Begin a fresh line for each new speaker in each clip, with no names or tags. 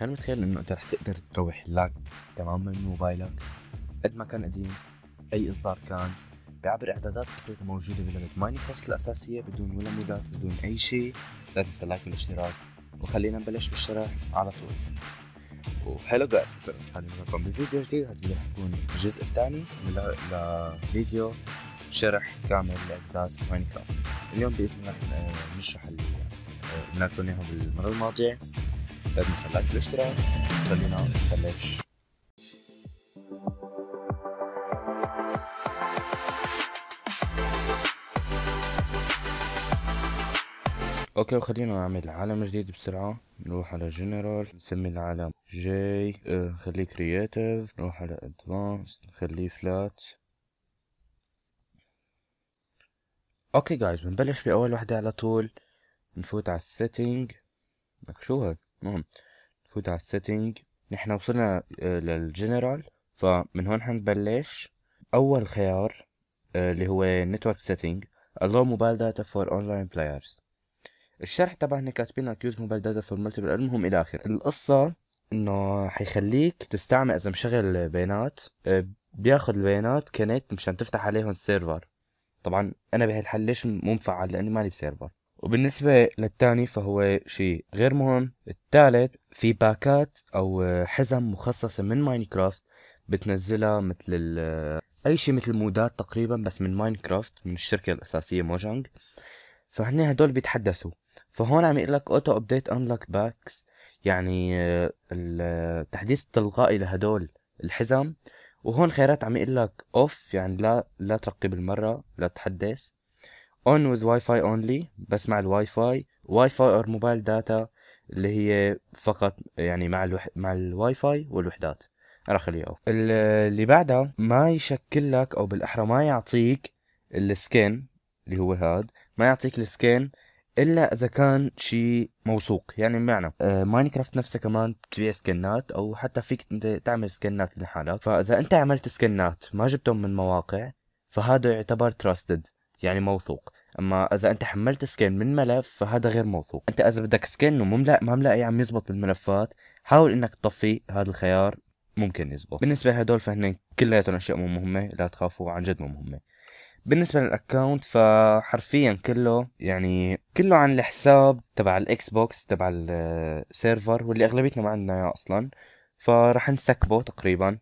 هل متخيل انه انت رح تقدر تروح لاك تماما من موبايلك قد ما كان قديم اي اصدار كان بعبر اعدادات بسيطه موجوده بلعبه ماينكرافت الاساسيه بدون ولا مودات بدون اي شيء لا تنسى اللايك والاشتراك وخلينا نبلش بالشرح على طول وهلا جايز فرص خلينا نشوفكم بفيديو جديد هذا الفيديو رح يكون الجزء الثاني لفيديو شرح كامل لاعدادات ماينكرافت اليوم باذن الله رح آه، نشرح اللي قلنا آه، لكم اياهم بالمره الماضيه لا تنسى اللايك والاشتراك خلينا نبلش اوكي وخلينا نعمل عالم جديد بسرعة نروح على جنرال نسمي العالم جي آه، نخليه كرياتيف نروح على ادفانس نخليه فلات اوكي جايز بنبلش باول وحدة على طول نفوت على السيتينج لك شو هاد المهم نفوت على السيتنج نحن وصلنا آه، للجنرال فمن هون حنبلش اول خيار آه، اللي هو نتورك سيتنج allow mobile data for online players الشرح هن كاتبين يوز mobile data for multiple المهم الى اخره القصة انه حيخليك تستعمل اذا مشغل بيانات آه، بياخد البيانات كنت مشان تفتح عليهم السيرفر طبعا انا بهالحل ليش مو مفعل لاني مالي بسيرفر وبالنسبة للتاني فهو شيء غير مهم التالت في باكات أو حزم مخصصة من ماينكرافت بتنزلها مثل أي شيء مثل مودات تقريبا بس من ماينكرافت من الشركة الأساسية موجانج فهني هدول بيتحدثوا فهون عم يقول لك اوتو ابديت انلوك باكس يعني آه، التحديث التلقائي لهدول الحزم وهون خيارات عم يقول لك اوف يعني لا لا ترقب المرة لا تحدث اون وذ واي فاي اونلي بس مع الواي فاي واي فاي اور موبايل داتا اللي هي فقط يعني مع الوح... مع الواي فاي والوحدات انا خليه اوف اللي بعدها ما يشكل لك او بالاحرى ما يعطيك السكين اللي هو هاد ما يعطيك السكين الا اذا كان شيء موثوق يعني بمعنى آه ماينكرافت نفسها كمان بتبيع سكنات او حتى فيك انت تعمل سكنات لحالك فاذا انت عملت سكنات ما جبتهم من مواقع فهذا يعتبر تراستد يعني موثوق اما اذا انت حملت سكان من ملف فهذا غير موثوق انت اذا بدك سكان ومملا ما ملاقي عم يزبط بالملفات حاول انك تطفي هذا الخيار ممكن يزبط بالنسبه لهدول فهن كلياتهم اشياء مو مهمه لا تخافوا عن جد مو مهمه بالنسبة للاكونت فحرفيا كله يعني كله عن الحساب تبع الإكس بوكس تبع السيرفر واللي أغلبيتنا ما عندنا إياه أصلا فرح نسكبه تقريبا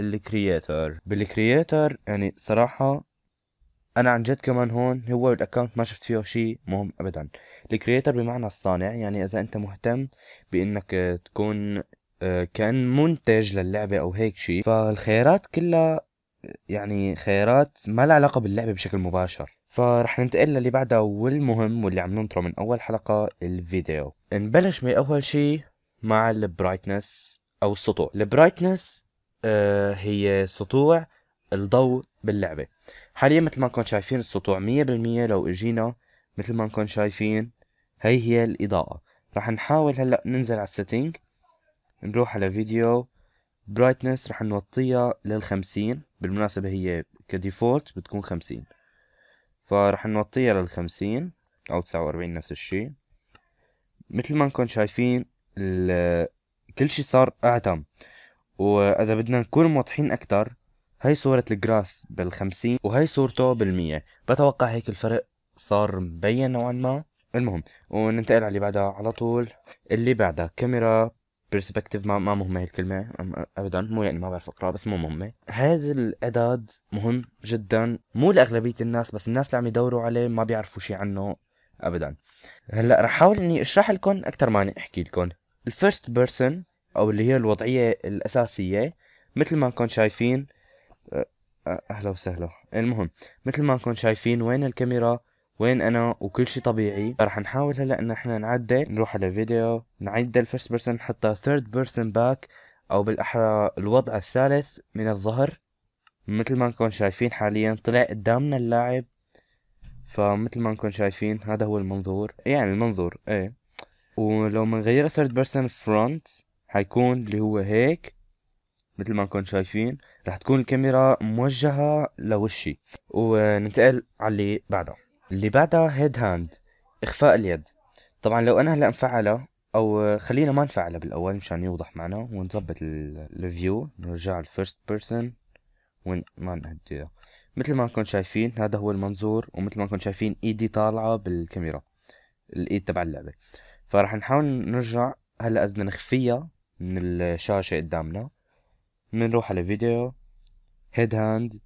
الكرياتور بالكرياتور يعني صراحة انا عن جد كمان هون هو الاكونت ما شفت فيه شيء مهم ابدا الكرييتر بمعنى الصانع يعني اذا انت مهتم بانك تكون آه، كان منتج للعبة او هيك شيء فالخيارات كلها يعني خيارات ما لها علاقة باللعبة بشكل مباشر فرح ننتقل للي بعدها والمهم واللي عم ننطره من اول حلقة الفيديو نبلش من اول شيء مع البرايتنس او السطوع البرايتنس آه، هي سطوع الضوء باللعبة حاليا مثل ما نكون شايفين السطوع مية بالمية لو اجينا مثل ما نكون شايفين هي هي الإضاءة رح نحاول هلأ ننزل على السيتنج نروح على فيديو برايتنس رح نوطيها للخمسين بالمناسبة هي كديفولت بتكون خمسين فرح نوطيها للخمسين أو تسعة وأربعين نفس الشي مثل ما نكون شايفين كل شي صار أعتم وإذا بدنا نكون موضحين أكتر هاي صورة الجراس بالخمسين وهاي صورته بالمية بتوقع هيك الفرق صار مبين نوعا ما المهم وننتقل على اللي بعدها على طول اللي بعدها كاميرا برسبكتيف ما ما مهمه هي الكلمه ابدا مو يعني ما بعرف اقراها بس مو مهمه هذا الاعداد مهم جدا مو لاغلبيه الناس بس الناس اللي عم يدوروا عليه ما بيعرفوا شيء عنه ابدا هلا رح احاول اني اشرح لكم اكثر ما اني احكي لكم الفيرست بيرسون او اللي هي الوضعيه الاساسيه مثل ما كنت شايفين اهلا وسهلا المهم مثل ما كنتم شايفين وين الكاميرا وين انا وكل شيء طبيعي رح نحاول هلا ان احنا نعدل نروح على فيديو نعدل الفيرست بيرسون نحطها ثيرد بيرسون باك او بالاحرى الوضع الثالث من الظهر مثل ما نكون شايفين حاليا طلع قدامنا اللاعب فمثل ما نكون شايفين هذا هو المنظور يعني المنظور ايه ولو منغير ثيرد بيرسون فرونت حيكون اللي هو هيك مثل ما نكون شايفين رح تكون الكاميرا موجهة لوشي وننتقل على اللي بعدها اللي بعدها هيد هاند إخفاء اليد طبعا لو أنا هلأ مفعلها أو خلينا ما نفعلها بالأول مشان يوضح معنا ونظبط الفيو نرجع الفيرست بيرسون وين ما نهديها مثل ما نكون شايفين هذا هو المنظور ومثل ما نكون شايفين ايدي طالعة بالكاميرا الايد تبع اللعبة فرح نحاول نرجع هلا بدنا نخفيها من الشاشة قدامنا بنروح على فيديو هيد هاند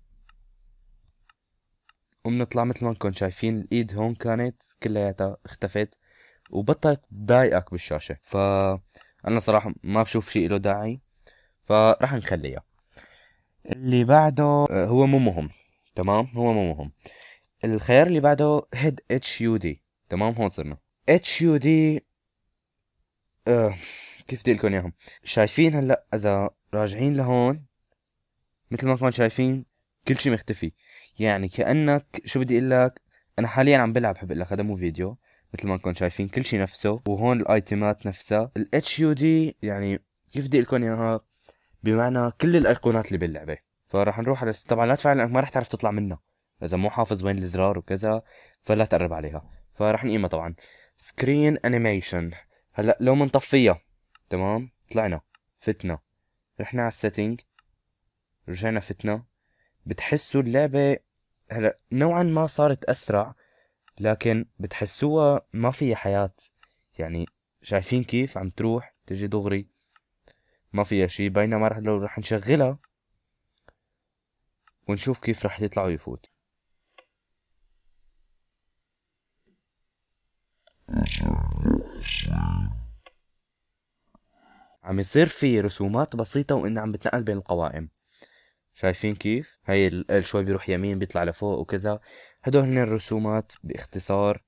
وبنطلع مثل ما انكم شايفين الايد هون كانت كلياتها اختفت وبطلت تضايقك بالشاشة ف انا صراحة ما بشوف شيء له داعي فراح نخليها اللي بعده آه، هو مو مهم تمام هو مو مهم الخيار اللي بعده هيد اتش يو دي تمام هون صرنا اتش يو دي كيف بدي لكم اياهم شايفين هلا اذا راجعين لهون مثل ما كنتم شايفين كل شيء مختفي يعني كانك شو بدي اقول لك انا حاليا عم بلعب حب لك هذا مو فيديو مثل ما كنتم شايفين كل شيء نفسه وهون الايتمات نفسها الاتش يو دي يعني كيف بدي لكم اياها بمعنى كل الايقونات اللي باللعبه فراح نروح على طبعا لا تفعل لانك ما راح تعرف تطلع منها اذا مو حافظ وين الزرار وكذا فلا تقرب عليها فراح نقيمها طبعا سكرين انيميشن هلا لو منطفيها تمام طلعنا فتنا رحنا على السيتنج رجعنا فتنا بتحسوا اللعبة هلا نوعا ما صارت أسرع لكن بتحسوها ما فيها حياة يعني شايفين كيف عم تروح تجي دغري ما فيها شي بينما رح لو رح نشغلها ونشوف كيف رح تطلع ويفوت mm-hmm. عم يصير في رسومات بسيطة وإنه عم بتنقل بين القوائم شايفين كيف؟ هاي شوي بيروح يمين بيطلع لفوق وكذا هدول هن الرسومات باختصار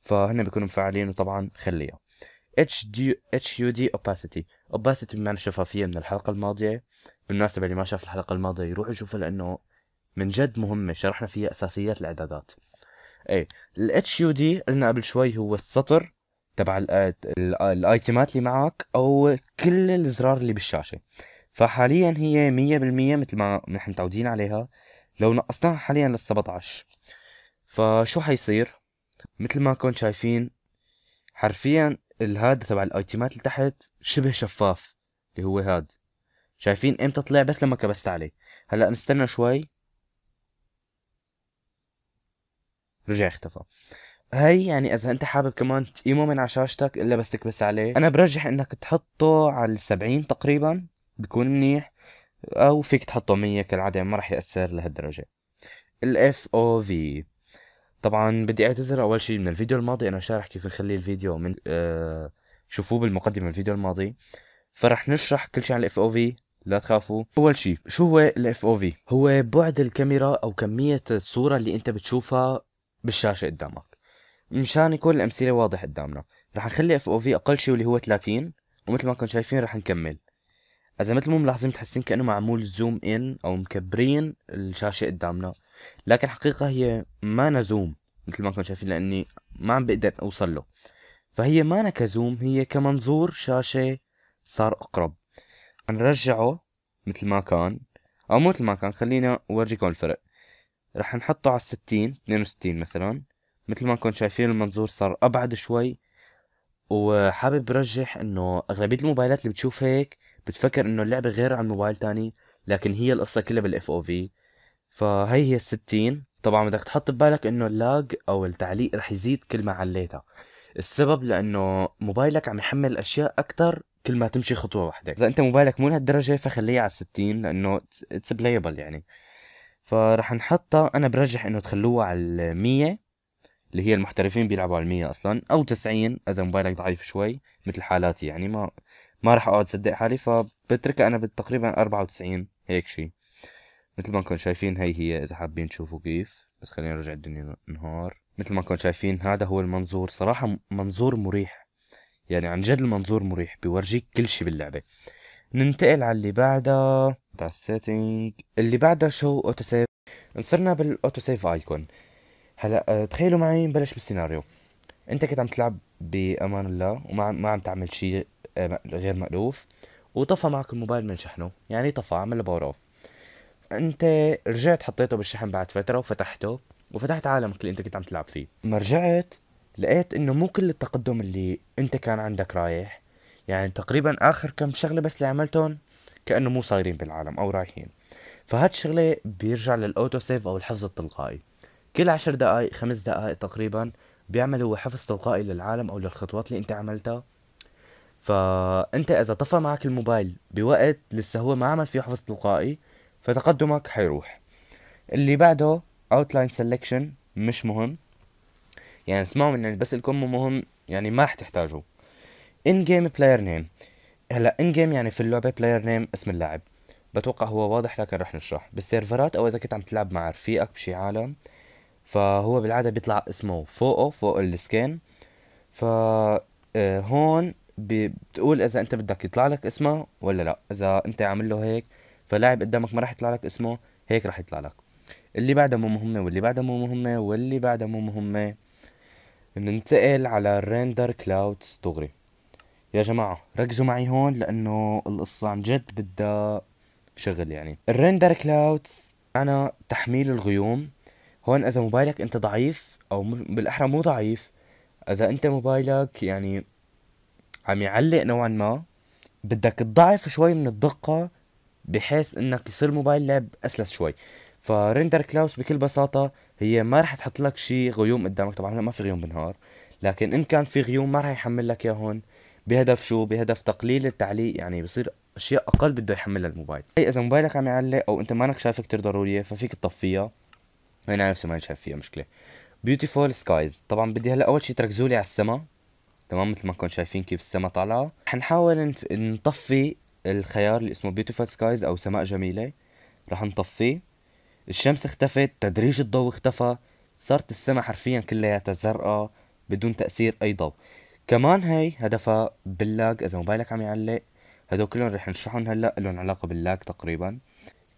فهن بيكونوا مفعلين وطبعا خليها HUD opacity opacity بمعنى شفافية من الحلقة الماضية بالمناسبة اللي ما شاف الحلقة الماضية يروح يشوفها لأنه من جد مهمة شرحنا فيها أساسيات الإعدادات ايه ال HUD قلنا قبل شوي هو السطر تبع الايتمات اللي معك او كل الزرار اللي بالشاشه فحاليا هي مية بالمية مثل ما نحن متعودين عليها لو نقصناها حاليا لل 17 فشو حيصير مثل ما كنت شايفين حرفيا الهاد تبع الايتمات اللي تحت شبه شفاف اللي هو هاد شايفين امتى طلع بس لما كبست عليه هلا نستنى شوي رجع اختفى هاي يعني اذا انت حابب كمان تقيمه من على شاشتك الا بس تكبس عليه انا برجح انك تحطه على السبعين تقريبا بيكون منيح او فيك تحطه مية كالعادة ما رح يأثر لهالدرجة الاف او في طبعا بدي اعتذر اول شيء من الفيديو الماضي انا شارح كيف نخلي الفيديو من آه شوفوه بالمقدمة الفيديو الماضي فرح نشرح كل شيء عن الاف او في لا تخافوا اول شيء شو هو الاف او في هو بعد الكاميرا او كمية الصورة اللي انت بتشوفها بالشاشة قدامك مشان يكون الأمثلة واضح قدامنا رح نخلي اف او في أقل شيء واللي هو 30 ومثل ما كنتم شايفين رح نكمل إذا مثل ما ملاحظين متحسين كأنه معمول زوم إن أو مكبرين الشاشة قدامنا لكن حقيقة هي ما نزوم مثل ما كنتم شايفين لأني ما عم بقدر أوصل له فهي ما كزوم هي كمنظور شاشة صار أقرب نرجعه مثل ما كان أو مثل ما كان خلينا أورجيكم الفرق رح نحطه على 60 62 مثلا مثل ما كنت شايفين المنظور صار ابعد شوي وحابب برجح انه اغلبيه الموبايلات اللي بتشوف هيك بتفكر انه اللعبه غير عن موبايل تاني لكن هي القصه كلها بالاف او في فهي هي الستين طبعا بدك تحط ببالك انه اللاج او التعليق رح يزيد كل ما عليتها السبب لانه موبايلك عم يحمل اشياء اكثر كل ما تمشي خطوه واحده اذا انت موبايلك مو لهالدرجه فخليه على الستين لانه اتس بلايبل يعني فرح نحطها انا برجح انه تخلوها على 100 اللي هي المحترفين بيلعبوا على 100 اصلا او 90 اذا موبايلك ضعيف شوي مثل حالاتي يعني ما ما راح اقعد صدق حالي فبتركها انا تقريبا 94 هيك شي مثل ما انكم شايفين هي هي اذا حابين تشوفوا كيف بس خلينا نرجع الدنيا نهار مثل ما انكم شايفين هذا هو المنظور صراحة منظور مريح يعني عن جد المنظور مريح بيورجيك كل شي باللعبة ننتقل على اللي بعدها على السيتنج اللي بعدها شو اوتو سيف انصرنا بالاوتو سيف ايكون هلا آه، تخيلوا معي نبلش بالسيناريو انت كنت عم تلعب بامان الله وما ما عم تعمل شيء آه، غير مألوف وطفى معك الموبايل من شحنه يعني طفى عمل باور اوف انت رجعت حطيته بالشحن بعد فتره وفتحته وفتحت عالمك اللي انت كنت عم تلعب فيه لما رجعت لقيت انه مو كل التقدم اللي انت كان عندك رايح يعني تقريبا اخر كم شغله بس اللي عملتهم كانه مو صايرين بالعالم او رايحين فهاد الشغله بيرجع للاوتو سيف او الحفظ التلقائي كل عشر دقائق خمس دقائق تقريبا بيعمل هو حفظ تلقائي للعالم او للخطوات اللي انت عملتها فانت اذا طفى معك الموبايل بوقت لسه هو ما عمل فيه حفظ تلقائي فتقدمك حيروح اللي بعده outline selection مش مهم يعني اسمعوا من يعني بس الكم مهم يعني ما رح تحتاجوه in game player name هلا ان جيم يعني في اللعبه بلاير نيم اسم اللاعب بتوقع هو واضح لكن رح نشرح بالسيرفرات او اذا كنت عم تلعب مع رفيقك بشي عالم فهو بالعادة بيطلع اسمه فوقه فوق السكان فهون آه، بتقول اذا انت بدك يطلع لك اسمه ولا لا اذا انت عامل له هيك فلاعب قدامك ما راح يطلع لك اسمه هيك راح يطلع لك اللي بعده مو مهمه واللي بعده مو مهمه واللي بعده مو مهمه ننتقل على الريندر كلاود دغري يا جماعة ركزوا معي هون لأنه القصة عن جد بدها شغل يعني الريندر كلاودز أنا تحميل الغيوم هون اذا موبايلك انت ضعيف او بالاحرى مو ضعيف اذا انت موبايلك يعني عم يعلق نوعا ما بدك تضعف شوي من الدقة بحيث انك يصير موبايل لعب اسلس شوي فريندر كلاوس بكل بساطة هي ما رح تحط لك شي غيوم قدامك طبعا ما في غيوم بالنهار لكن ان كان في غيوم ما رح يحمل لك اياه هون بهدف شو بهدف تقليل التعليق يعني بصير اشياء اقل بده يحملها الموبايل اي اذا موبايلك عم يعلق او انت مانك شايفه كتير ضروريه ففيك تطفيها هنا نفسي ما شايف فيها مشكله بيوتيفول سكايز طبعا بدي هلا اول شيء تركزوا لي على السما تمام مثل ما كنتم شايفين كيف السما طالعه حنحاول نطفي الخيار اللي اسمه بيوتيفول سكايز او سماء جميله رح نطفيه الشمس اختفت تدريج الضوء اختفى صارت السما حرفيا كلياتها زرقاء بدون تاثير اي ضوء كمان هي هدفها باللاج اذا موبايلك عم يعلق هدول كلهم رح نشرحهم هلا لهم علاقه باللاج تقريبا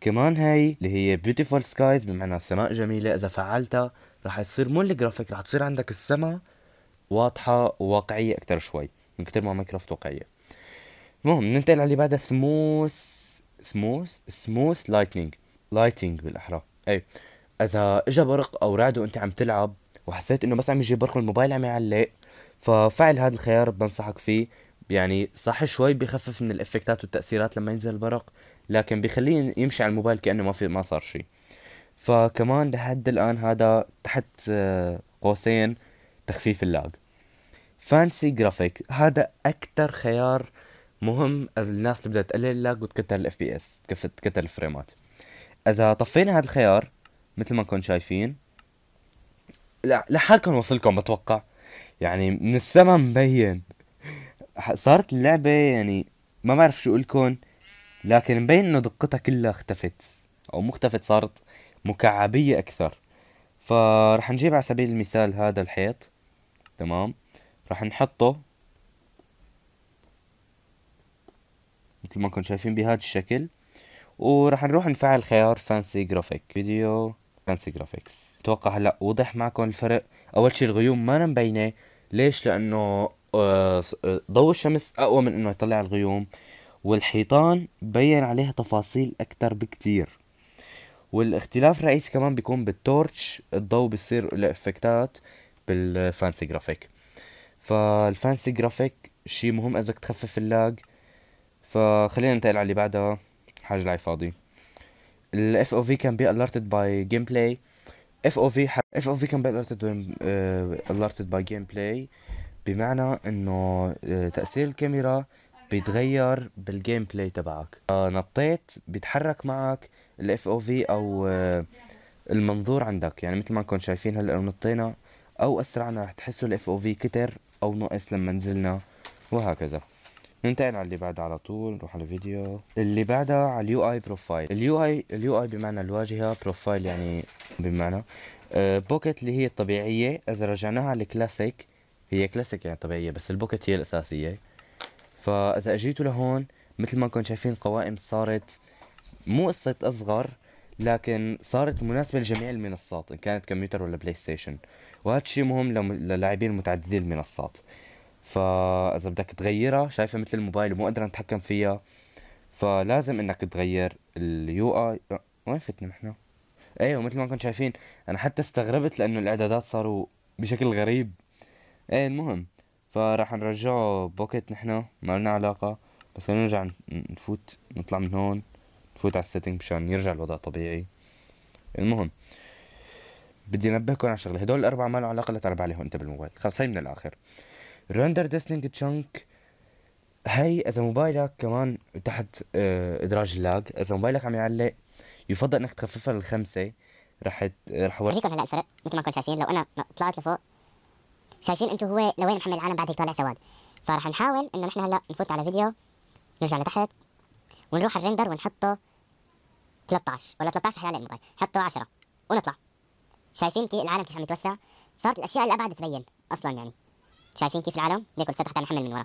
كمان هاي اللي هي بيوتيفول سكايز بمعنى سماء جميله اذا فعلتها رح يصير مو الجرافيك رح تصير عندك السماء واضحه وواقعيه اكثر شوي من كثر ما مايكروفت واقعيه المهم ننتقل على اللي بعدها ثموس ثموس سموث لايتنينج لايتنينج بالاحرى اي اذا اجى برق او رعد وانت عم تلعب وحسيت انه بس عم يجي برق الموبايل عم يعلق ففعل هذا الخيار بنصحك فيه يعني صح شوي بخفف من الافكتات والتاثيرات لما ينزل البرق لكن بخليه يمشي على الموبايل كانه ما في ما صار شيء فكمان لحد الان هذا تحت آه، قوسين تخفيف اللاج فانسي جرافيك هذا اكثر خيار مهم الناس اللي بدها تقلل اللاج وتكتر الاف بي اس تكتر الفريمات اذا طفينا هذا الخيار مثل ما كنتم شايفين لا لحالكم وصلكم بتوقع يعني من السما مبين صارت اللعبة يعني ما بعرف شو أقولكن لكن مبين إنه دقتها كلها اختفت أو مو اختفت صارت مكعبية أكثر فرح نجيب على سبيل المثال هذا الحيط تمام رح نحطه مثل ما كنتم شايفين بهذا الشكل ورح نروح نفعل خيار فانسي جرافيك فيديو فانسي جرافيكس اتوقع هلا وضح معكم الفرق اول شيء الغيوم ما مبينه ليش لانه آه، آه، ضوء الشمس اقوى من انه يطلع الغيوم والحيطان بين عليها تفاصيل اكتر بكتير والاختلاف الرئيسي كمان بيكون بالتورتش الضوء بيصير له افكتات بالفانسي جرافيك فالفانسي جرافيك شي مهم اذا بدك تخفف اللاج فخلينا ننتقل على اللي بعدها حاجة لاي فاضي الاف او في كان بي alerted باي جيم بلاي اف او في اف او في كان بي alerted alerted by gameplay بمعنى انه آه، تاثير الكاميرا بيتغير بالجيم بلاي تبعك آه، نطيت بيتحرك معك الاف او في آه، او المنظور عندك يعني مثل ما كنتم شايفين هلا لو نطينا او اسرعنا رح تحسوا الاف او في كتر او نقص لما نزلنا وهكذا ننتقل على اللي بعدها على طول نروح على الفيديو اللي بعدها على اليو اي بروفايل اليو اي اليو اي بمعنى الواجهه بروفايل يعني بمعنى بوكيت اللي هي الطبيعيه اذا رجعناها على الكلاسيك هي كلاسيك يعني طبيعيه بس البوكت هي الاساسيه فاذا اجيتوا لهون مثل ما كنتم شايفين القوائم صارت مو قصه اصغر لكن صارت مناسبه لجميع المنصات ان كانت كمبيوتر ولا بلاي ستيشن وهذا الشيء مهم للاعبين متعددي المنصات فاذا بدك تغيرها شايفة مثل الموبايل ومو قادرة نتحكم فيها فلازم انك تغير اليو اي وين فتنا نحن؟ ايوه مثل ما كنتم شايفين انا حتى استغربت لانه الاعدادات صاروا بشكل غريب ايه المهم فراح نرجعه بوكيت نحنا ما لنا علاقة بس نرجع نفوت نطلع من هون نفوت على السيتنج مشان يرجع الوضع طبيعي المهم بدي انبهكم على شغله هدول الاربعه ما لهم علاقه لا تعرف عليهم انت بالموبايل خلص هي من الاخر رندر ديستنج تشانك هي اذا موبايلك كمان تحت آه، ادراج اللاج اذا موبايلك عم يعلق يفضل انك تخففها للخمسه رح رح اورجيكم
هلا الفرق مثل ما كنتم شايفين لو انا طلعت لفوق شايفين انتم هو لوين محمل العالم بعد هيك طالع سواد فراح نحاول انه نحن هلا نفوت على فيديو نرجع لتحت ونروح على الريندر ونحطه 13 ولا 13 حيعلق الموبايل حطه 10 ونطلع شايفين كيف العالم كيف عم يتوسع صارت الاشياء الابعد تبين اصلا يعني شايفين كيف العالم ليكن تحت حتى يحمل من ورا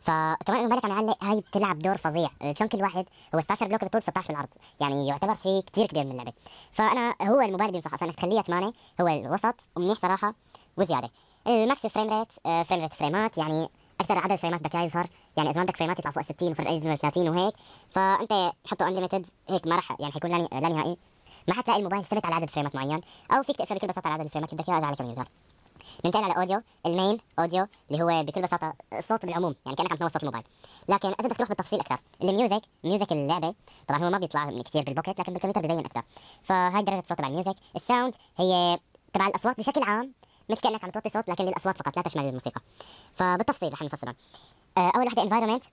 فكمان الملك عم يعلق هاي بتلعب دور فظيع الشنك الواحد هو 16 بلوك بطول 16 بالارض يعني يعتبر شيء كثير كبير من اللعبه فانا هو الموبايل بينصح اصلا انك 8 هو الوسط ومنيح صراحه وزياده الماكس فريم ريت فريم ريت فريمات يعني اكثر عدد فريمات بدك يظهر يعني اذا بدك فريمات يطلع فوق 60 وفرق ايزو 30 وهيك فانت حطه انليمتد هيك ما راح يعني حيكون لا نهائي ما حتلاقي الموبايل ثابت على عدد فريمات معين او فيك تقفل بكل بساطه على عدد الفريمات اللي بدك اياها اذا على كم يظهر ننتقل على اوديو المين اوديو اللي هو بكل بساطه الصوت بالعموم يعني كانك عم تنور صوت الموبايل لكن اذا بدك تروح بالتفصيل اكثر الميوزك ميوزك اللعبه طبعا هو ما بيطلع كثير بالبوكيت لكن بالكمبيوتر ببين اكثر فهاي درجه الصوت تبع الميوزك الساوند هي تبع الاصوات بشكل عام مثل كانك عم توطي صوت لكن للاصوات فقط لا تشمل الموسيقى فبالتفصيل رح نفصلهم آه، اول وحده انفايرمنت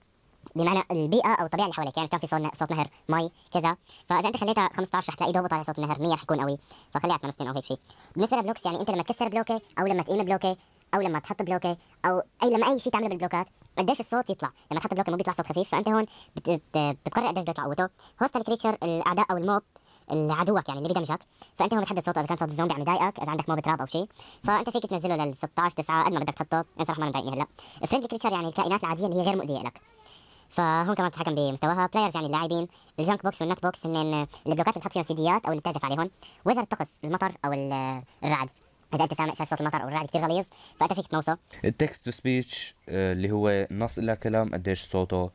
بمعنى البيئه او الطبيعه اللي حواليك يعني كان في صوت صوت نهر مي كذا فاذا انت خليتها 15 رح تلاقي دوبه طالع صوت النهر 100 رح يكون قوي فخليها 28 او هيك شيء بالنسبه للبلوكس يعني انت لما تكسر بلوكه او لما تقيم بلوكه او لما تحط بلوكه او اي لما اي شيء تعمله بالبلوكات قديش الصوت يطلع لما تحط بلوكه مو بيطلع صوت خفيف فانت هون بتقرر قديش بيطلع قوته هوست كريتشر الاعداء او الموب العدوك يعني اللي بدمجك فانت هون بتحدد صوته اذا كان صوت الزومبي عم يضايقك اذا عندك موب تراب او شيء فانت فيك تنزله لل 16 9 قد ما بدك تحطه انا صراحه ما مضايقني هلا فريند كريتشر يعني الكائنات العاديه اللي هي غير مؤذيه لك فهون كمان بتتحكم بمستواها بلايرز يعني اللاعبين الجنك بوكس والنت بوكس هن البلوكات اللي بتحط فيهم سيديات او اللي بتعزف عليهم وذر الطقس المطر او الرعد اذا انت سامع شايف صوت المطر او الرعد كثير غليظ فانت فيك تموصه
التكست تو سبيتش اللي هو نص الى كلام قديش صوته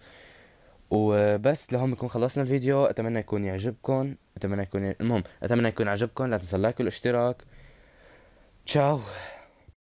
وبس لهم بكون خلصنا الفيديو اتمنى يكون يعجبكم اتمنى يكون المهم اتمنى يكون عجبكم لا تنسوا اللايك والاشتراك تشاو